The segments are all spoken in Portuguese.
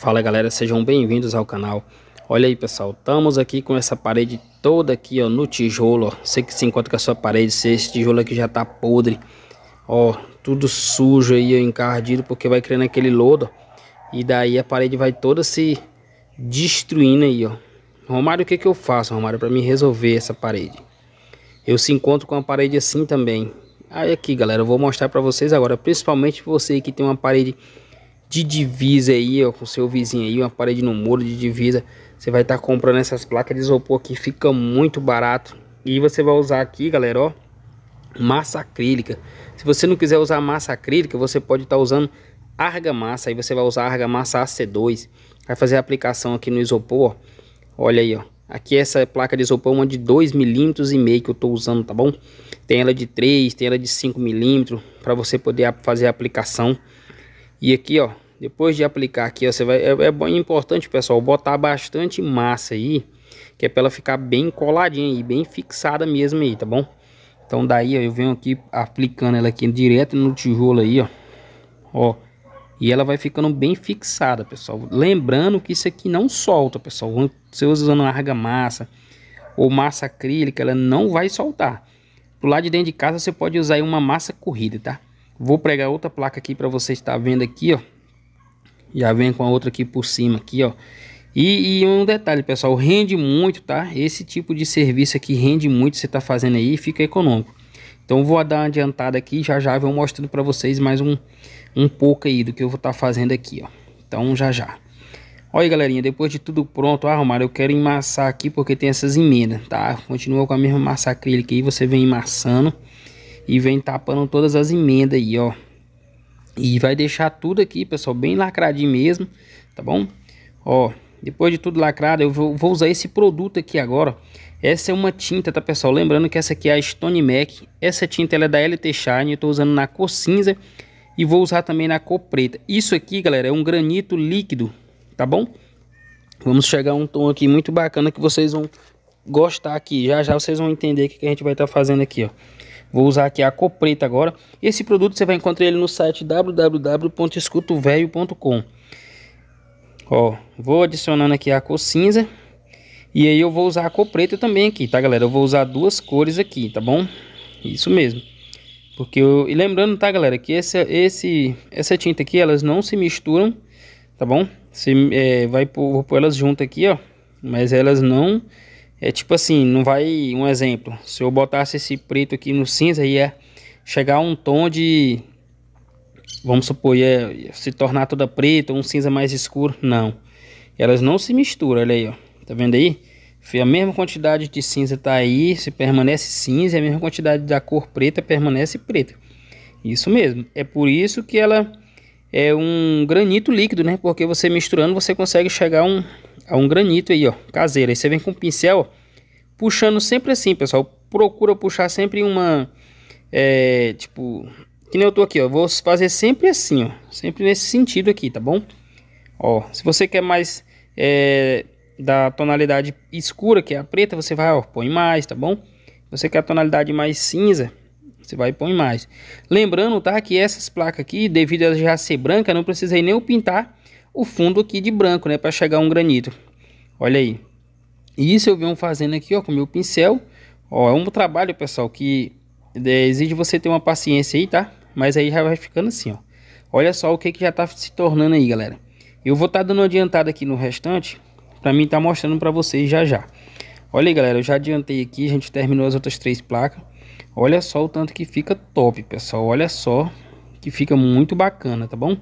Fala galera, sejam bem-vindos ao canal. Olha aí pessoal, estamos aqui com essa parede toda aqui ó, no tijolo. Ó. Você que se encontra com a sua parede, se esse tijolo aqui já tá podre. Ó, tudo sujo aí, ó, encardido, porque vai criando aquele lodo. E daí a parede vai toda se destruindo aí, ó. Romário, o que que eu faço, Romário, para me resolver essa parede? Eu se encontro com uma parede assim também. Aí aqui galera, eu vou mostrar para vocês agora, principalmente você que tem uma parede de divisa aí, ó, com seu vizinho aí, uma parede no muro de divisa. Você vai estar tá comprando essas placas de isopor aqui, fica muito barato. E você vai usar aqui, galera, ó, massa acrílica. Se você não quiser usar massa acrílica, você pode estar tá usando argamassa. Aí você vai usar argamassa AC2. Vai fazer a aplicação aqui no isopor, ó. Olha aí, ó. Aqui essa placa de isopor é uma de 2,5 milímetros e meio que eu estou usando, tá bom? Tem ela de 3, tem ela de 5 milímetros para você poder fazer a aplicação. E aqui, ó, depois de aplicar aqui, ó, você vai, é, é, é importante, pessoal, botar bastante massa aí, que é para ela ficar bem coladinha aí, bem fixada mesmo aí, tá bom? Então daí, ó, eu venho aqui aplicando ela aqui direto no tijolo aí, ó. Ó, e ela vai ficando bem fixada, pessoal. Lembrando que isso aqui não solta, pessoal. Você usando argamassa ou massa acrílica, ela não vai soltar. Pro lado de dentro de casa, você pode usar uma massa corrida, tá? Vou pregar outra placa aqui para você estar vendo aqui, ó. Já vem com a outra aqui por cima aqui, ó. E, e, um detalhe, pessoal, rende muito, tá? Esse tipo de serviço aqui rende muito, você tá fazendo aí, fica econômico. Então vou dar uma adiantada aqui, já já vou mostrando para vocês mais um, um pouco aí do que eu vou estar tá fazendo aqui, ó. Então já já. Olha galerinha, depois de tudo pronto, arrumado, ah, eu quero emassar aqui porque tem essas emendas, tá? Continua com a mesma massa acrílica aí, você vem emassando e vem tapando todas as emendas aí, ó. E vai deixar tudo aqui, pessoal, bem lacradinho mesmo, tá bom? Ó, depois de tudo lacrado, eu vou, vou usar esse produto aqui agora. Essa é uma tinta, tá, pessoal? Lembrando que essa aqui é a Stone Mac. Essa tinta ela é da LT Shine, eu tô usando na cor cinza e vou usar também na cor preta. Isso aqui, galera, é um granito líquido, tá bom? Vamos chegar a um tom aqui muito bacana que vocês vão gostar aqui. Já já vocês vão entender o que a gente vai estar tá fazendo aqui, ó. Vou usar aqui a cor preta agora. Esse produto você vai encontrar ele no site www.escutovelho.com Ó, vou adicionando aqui a cor cinza. E aí eu vou usar a cor preta também aqui, tá galera? Eu vou usar duas cores aqui, tá bom? Isso mesmo. Porque eu... E lembrando, tá galera, que essa, esse, essa tinta aqui, elas não se misturam, tá bom? Você é, vai por, vou por elas juntas aqui, ó. Mas elas não é tipo assim, não vai. Um exemplo, se eu botasse esse preto aqui no cinza, ia chegar a um tom de. Vamos supor, ia se tornar toda preta, um cinza mais escuro. Não. Elas não se misturam, olha aí, ó. Tá vendo aí? A mesma quantidade de cinza tá aí, se permanece cinza, a mesma quantidade da cor preta permanece preta. Isso mesmo. É por isso que ela é um granito líquido, né? Porque você misturando, você consegue chegar a um, a é um granito aí, ó, caseiro. Aí você vem com o pincel, puxando sempre assim, pessoal. Procura puxar sempre uma, é, tipo, que nem eu tô aqui, ó. Vou fazer sempre assim, ó. Sempre nesse sentido aqui, tá bom? Ó, se você quer mais é, da tonalidade escura, que é a preta, você vai, ó, põe mais, tá bom? Você quer a tonalidade mais cinza, você vai e põe mais. Lembrando, tá, que essas placas aqui, devido a já ser branca, não precisei nem pintar o fundo aqui de branco, né? Para chegar um granito. Olha aí. E isso eu venho fazendo aqui, ó, com meu pincel. Ó, é um trabalho, pessoal, que é, exige você ter uma paciência aí, tá? Mas aí já vai ficando assim, ó. Olha só o que, que já tá se tornando aí, galera. Eu vou estar tá dando adiantada aqui no restante, para mim tá mostrando para vocês já já. Olha aí, galera, eu já adiantei aqui, a gente terminou as outras três placas. Olha só o tanto que fica top, pessoal. Olha só que fica muito bacana, tá bom?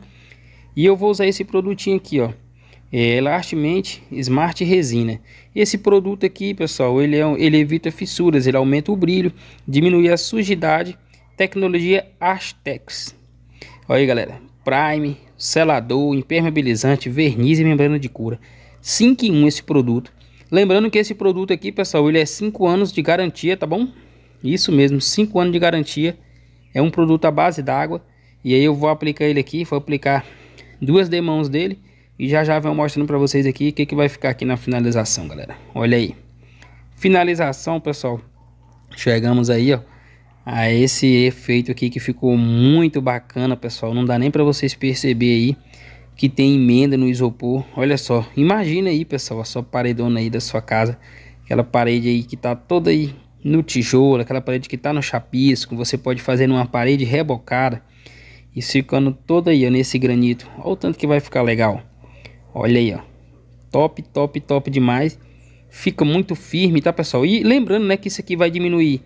E eu vou usar esse produtinho aqui, ó. É Elastmate Smart Resina. Esse produto aqui, pessoal, ele, é, ele evita fissuras, ele aumenta o brilho, diminui a sujidade. Tecnologia Astex. Olha aí, galera. Prime, selador, impermeabilizante, verniz e membrana de cura. 5 em 1 esse produto. Lembrando que esse produto aqui, pessoal, ele é 5 anos de garantia, tá bom? Isso mesmo, 5 anos de garantia. É um produto à base d'água. E aí eu vou aplicar ele aqui, vou aplicar duas demãos dele. E já já vou mostrando para vocês aqui o que, que vai ficar aqui na finalização, galera. Olha aí. Finalização, pessoal. Chegamos aí, ó. A esse efeito aqui que ficou muito bacana, pessoal. Não dá nem para vocês perceber aí que tem emenda no isopor. Olha só. Imagina aí, pessoal, a sua paredona aí da sua casa. Aquela parede aí que tá toda aí no tijolo. Aquela parede que tá no chapisco. Você pode fazer numa parede rebocada e secando toda aí ó, nesse granito. Olha o tanto que vai ficar legal. Olha aí, ó. Top, top, top demais. Fica muito firme, tá, pessoal? E lembrando, né, que isso aqui vai diminuir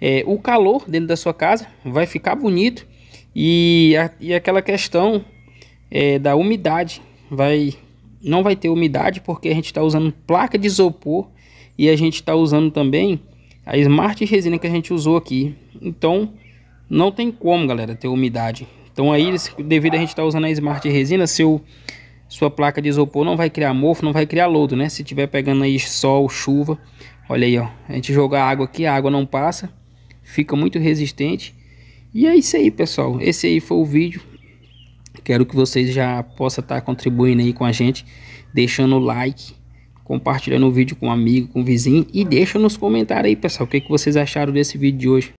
é, o calor dentro da sua casa. Vai ficar bonito. E, a, e aquela questão é, da umidade. Vai, não vai ter umidade porque a gente está usando placa de isopor. E a gente está usando também a Smart Resina que a gente usou aqui. Então, não tem como, galera, ter umidade. Então aí, devido a gente estar tá usando a Smart Resina, seu, sua placa de isopor não vai criar mofo, não vai criar lodo, né? Se tiver pegando aí sol, chuva, olha aí, ó. A gente jogar água aqui, a água não passa, fica muito resistente. E é isso aí, pessoal. Esse aí foi o vídeo. Quero que vocês já possam estar tá contribuindo aí com a gente, deixando o like, compartilhando o vídeo com um amigo, com um vizinho e deixa nos comentários aí, pessoal, o que, que vocês acharam desse vídeo de hoje.